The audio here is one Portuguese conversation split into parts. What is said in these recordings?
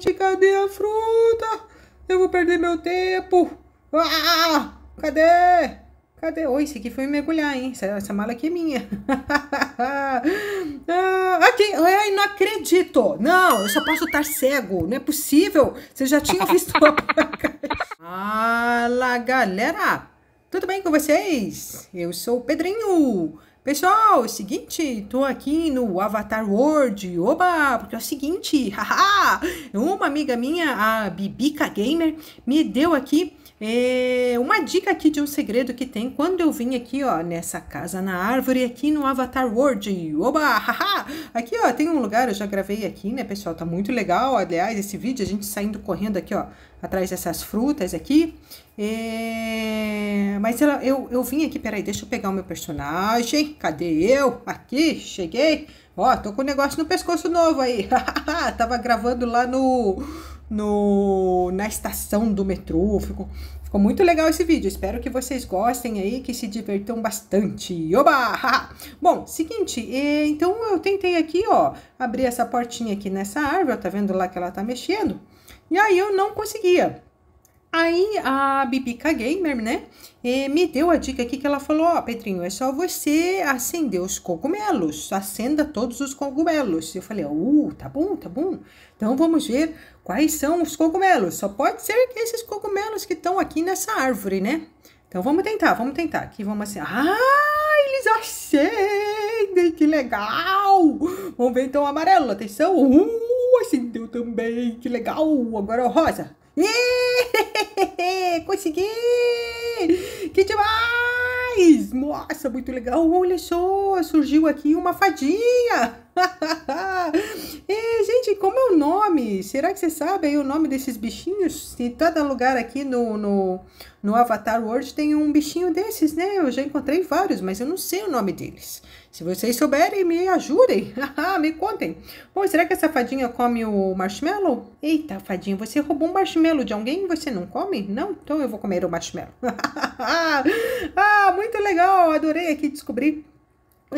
gente, cadê a fruta? Eu vou perder meu tempo. Ah, cadê? Cadê? Oi, esse aqui foi mergulhar, hein? Essa, essa mala aqui é minha. ah, aqui, ai, não acredito. Não, eu só posso estar cego. Não é possível. Você já tinha visto a Fala, galera. Tudo bem com vocês? Eu sou o Pedrinho. Pessoal, é o seguinte, tô aqui no Avatar World, oba, porque é o seguinte, haha, uma amiga minha, a Bibica Gamer, me deu aqui é, uma dica aqui de um segredo que tem quando eu vim aqui, ó, nessa casa na árvore, aqui no Avatar World, oba, haha, aqui, ó, tem um lugar, eu já gravei aqui, né, pessoal, tá muito legal, aliás, esse vídeo, a gente saindo correndo aqui, ó, atrás dessas frutas aqui, é mas ela, eu, eu vim aqui, peraí, deixa eu pegar o meu personagem. Cadê eu? Aqui, cheguei. Ó, tô com um negócio no pescoço novo aí. Tava gravando lá no, no na estação do metrô. Ficou, ficou muito legal esse vídeo. Espero que vocês gostem aí, que se divertam bastante. Oba! Bom, seguinte, então eu tentei aqui, ó, abrir essa portinha aqui nessa árvore. Tá vendo lá que ela tá mexendo? E aí eu não conseguia. Aí a Bibica Gamer, né, eh, me deu a dica aqui que ela falou: Ó, oh, Pedrinho, é só você acender os cogumelos, acenda todos os cogumelos. Eu falei: Uh, tá bom, tá bom. Então vamos ver quais são os cogumelos. Só pode ser que esses cogumelos que estão aqui nessa árvore, né? Então vamos tentar, vamos tentar. Aqui vamos assim. Ah, eles acendem, que legal! Vamos ver então o amarelo, atenção. Uh, acendeu também, que legal. Agora o rosa. Yeah! Consegui! Que demais! Nossa, muito legal! Olha só, surgiu aqui uma fadinha! Será que você sabe o nome desses bichinhos? Em cada lugar aqui no, no, no Avatar World tem um bichinho desses, né? Eu já encontrei vários, mas eu não sei o nome deles. Se vocês souberem, me ajudem. me contem. Bom, será que essa fadinha come o marshmallow? Eita, fadinha, você roubou um marshmallow de alguém e você não come? Não? Então eu vou comer o marshmallow. ah, muito legal. Adorei aqui descobrir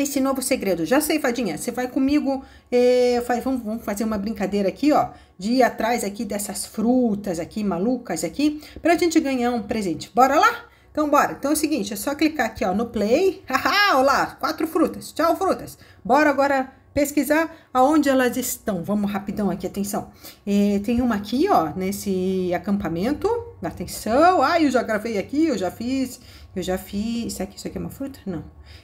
esse novo segredo. Já sei, fadinha, você vai comigo, é, faz, vamos, vamos, fazer uma brincadeira aqui, ó, de ir atrás aqui dessas frutas aqui, malucas aqui, pra gente ganhar um presente. Bora lá? Então, bora. Então é o seguinte, é só clicar aqui, ó, no play. Haha, olá, quatro frutas. Tchau, frutas. Bora agora pesquisar aonde elas estão. Vamos rapidão aqui, atenção. É, tem uma aqui, ó, nesse acampamento na atenção. Ah, eu já gravei aqui, eu já fiz, eu já fiz. Isso aqui, isso aqui é uma fruta? Não.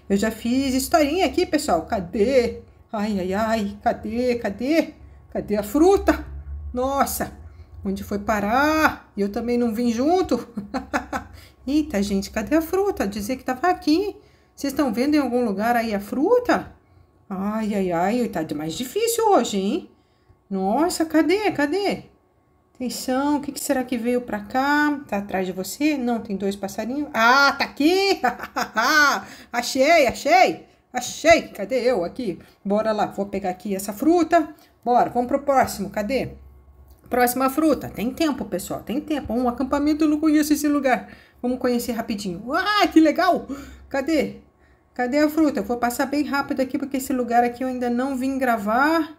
Eu já fiz historinha aqui, pessoal. Cadê? Ai, ai, ai, cadê, cadê? Cadê a fruta? Nossa, onde foi parar? Eu também não vim junto. Eita, gente, cadê a fruta? Dizer que tava aqui. Vocês estão vendo em algum lugar aí a fruta? Ai, ai, ai, tá mais difícil hoje, hein? Nossa, cadê, cadê? Atenção, o que, que será que veio para cá? Tá atrás de você? Não, tem dois passarinhos. Ah, tá aqui! achei, achei! Achei! Cadê eu aqui? Bora lá, vou pegar aqui essa fruta. Bora, vamos pro próximo, cadê? Próxima fruta. Tem tempo, pessoal, tem tempo. Um acampamento, eu não conheço esse lugar. Vamos conhecer rapidinho. Ah, que legal! Cadê? Cadê a fruta? Eu vou passar bem rápido aqui, porque esse lugar aqui eu ainda não vim gravar.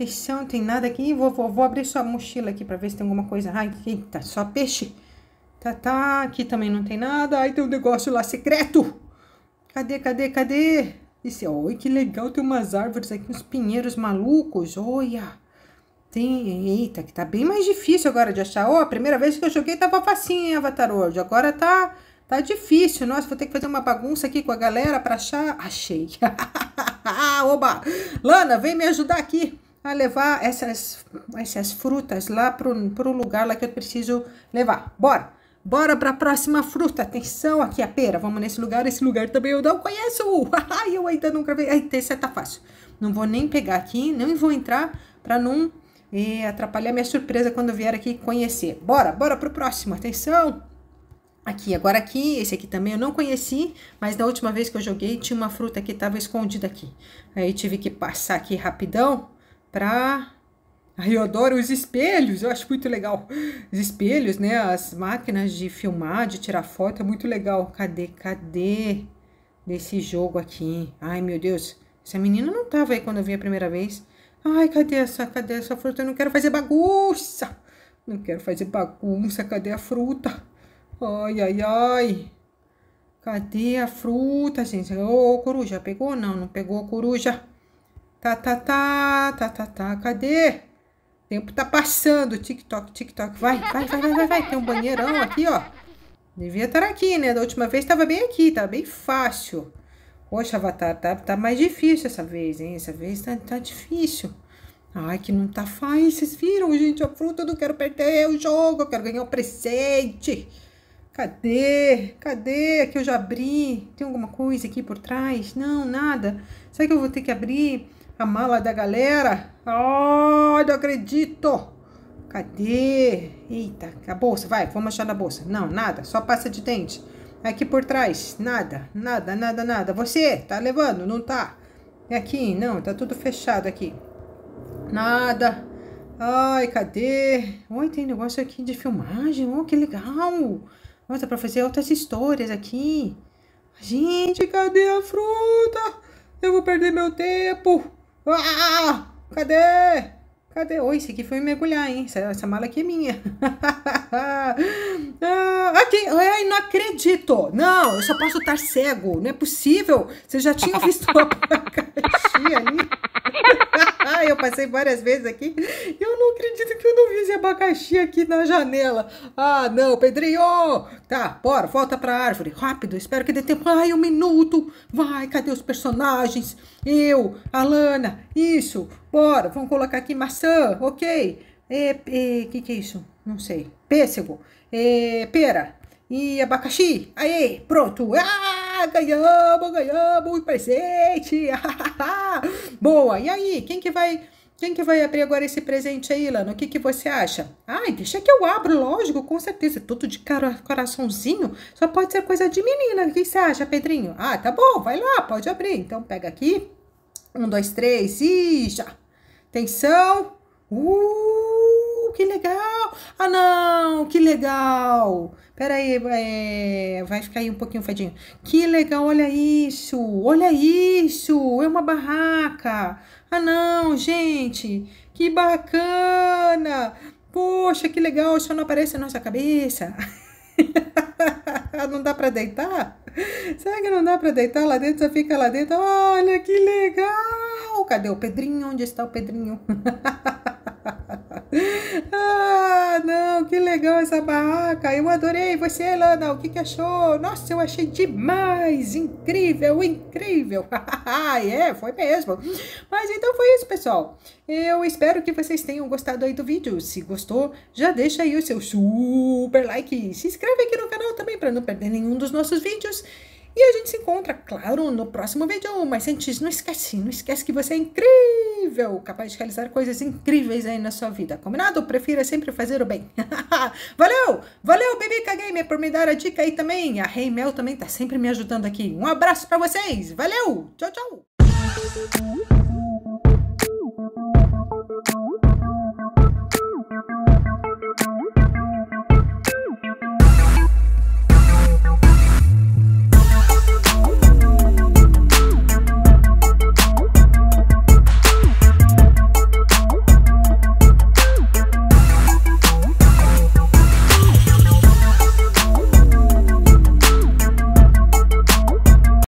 Tem não tem nada aqui. Vou, vou, vou abrir sua mochila aqui para ver se tem alguma coisa. Ai, eita, só peixe. Tá, tá. Aqui também não tem nada. Ai, tem um negócio lá secreto. Cadê, cadê, cadê? Disse, oi, que legal, tem umas árvores aqui, uns pinheiros malucos. Olha. Tem, eita, que tá bem mais difícil agora de achar. Ó, oh, a primeira vez que eu joguei tava facinho, hein, Avatar World. Agora tá, tá difícil. Nossa, vou ter que fazer uma bagunça aqui com a galera pra achar. Achei. Oba! Lana, vem me ajudar aqui a levar essas, essas frutas lá para o lugar lá que eu preciso levar. Bora! Bora para a próxima fruta. Atenção aqui, a pera. Vamos nesse lugar. Esse lugar também eu não conheço. Ai, eu ainda nunca vi. Ai, esse é tá fácil. Não vou nem pegar aqui, nem vou entrar para não eh, atrapalhar minha surpresa quando vier aqui conhecer. Bora, bora para o próximo. Atenção! Aqui, agora aqui, esse aqui também eu não conheci, mas da última vez que eu joguei tinha uma fruta que estava escondida aqui. Aí tive que passar aqui rapidão para Aí eu adoro os espelhos, eu acho muito legal. Os espelhos, né? As máquinas de filmar, de tirar foto, é muito legal. Cadê, cadê desse jogo aqui? Ai, meu Deus, essa menina não tava aí quando eu vi a primeira vez. Ai, cadê essa, cadê essa fruta? Eu não quero fazer bagunça. Não quero fazer bagunça, cadê a fruta? Ai, ai, ai. Cadê a fruta, gente? Ô, coruja, pegou? Não, não pegou, coruja. Tá, tá, tá, tá, tá, tá, cadê? O tempo tá passando, tic-toc, tic-toc. Vai, vai, vai, vai, vai, vai. Tem um banheirão aqui, ó. Devia estar aqui, né? Da última vez estava bem aqui, tá bem fácil. Poxa, Avatar, tá, tá mais difícil essa vez, hein? Essa vez tá, tá difícil. Ai, que não tá fácil. Vocês viram, gente? A fruta, eu não quero perder o jogo. Eu quero ganhar o presente. Cadê? Cadê? Aqui eu já abri. Tem alguma coisa aqui por trás? Não, nada. Será que eu vou ter que abrir? a mala da galera. Oh, não acredito. Cadê? Eita, a bolsa, vai, vamos achar na bolsa. Não, nada, só passa de dente. Aqui por trás, nada, nada, nada, nada. Você, tá levando, não tá? É aqui, não, tá tudo fechado aqui. Nada. Ai, cadê? Oi, tem negócio aqui de filmagem, oh, que legal. Nossa, pra fazer outras histórias aqui. Gente, cadê a fruta? Eu vou perder meu tempo. Ah, ah, ah, ah, cadê? Cadê? Oi, esse aqui foi mergulhar, hein? Essa, essa mala aqui é minha. ah, aqui, ai, não acredito. Não, eu só posso estar cego. Não é possível. Você já tinha visto a caixinha ali? passei várias vezes aqui. Eu não acredito que eu não vi esse abacaxi aqui na janela. Ah, não, Pedrinho! Tá, bora, volta pra árvore. Rápido, espero que dê tempo. Ai, um minuto. Vai, cadê os personagens? Eu, Alana, isso. Bora, vamos colocar aqui maçã, ok. O é, que que é isso? Não sei. Pêssego. É, pera. E abacaxi. Aê, pronto. Ah! ganhamos, ganhamos o presente! Boa! E aí, quem que vai... Quem que vai abrir agora esse presente aí, Lano? O que, que você acha? Ai, deixa que eu abro, lógico, com certeza. Tudo de coraçãozinho. Só pode ser coisa de menina. O que você acha, Pedrinho? Ah, tá bom, vai lá, pode abrir. Então, pega aqui. Um, dois, três e já. Atenção. Uh! que legal! Ah, não, que legal! Pera aí, é, vai ficar aí um pouquinho fadinho. Que legal, olha isso! Olha isso! É uma barraca! Ah, não, gente! Que bacana! Poxa, que legal! Isso não aparece na nossa cabeça! não dá para deitar? Será que não dá para deitar lá dentro? Só fica lá dentro, olha que legal! Cadê o Pedrinho? Onde está o Pedrinho? ah, não, que legal essa barraca. Eu adorei. Você, Lana, o que, que achou? Nossa, eu achei demais. Incrível, incrível. é, foi mesmo. Mas então foi isso, pessoal. Eu espero que vocês tenham gostado aí do vídeo. Se gostou, já deixa aí o seu super like. Se inscreve aqui no canal também para não perder nenhum dos nossos vídeos. E a gente se encontra, claro, no próximo vídeo. Mas antes, não esquece, não esquece que você é incrível incrível, capaz de realizar coisas incríveis aí na sua vida. Combinado? Prefira sempre fazer o bem. valeu! Valeu, Bibica Gamer, por me dar a dica aí também. A Rei Mel também tá sempre me ajudando aqui. Um abraço para vocês. Valeu! Tchau, tchau!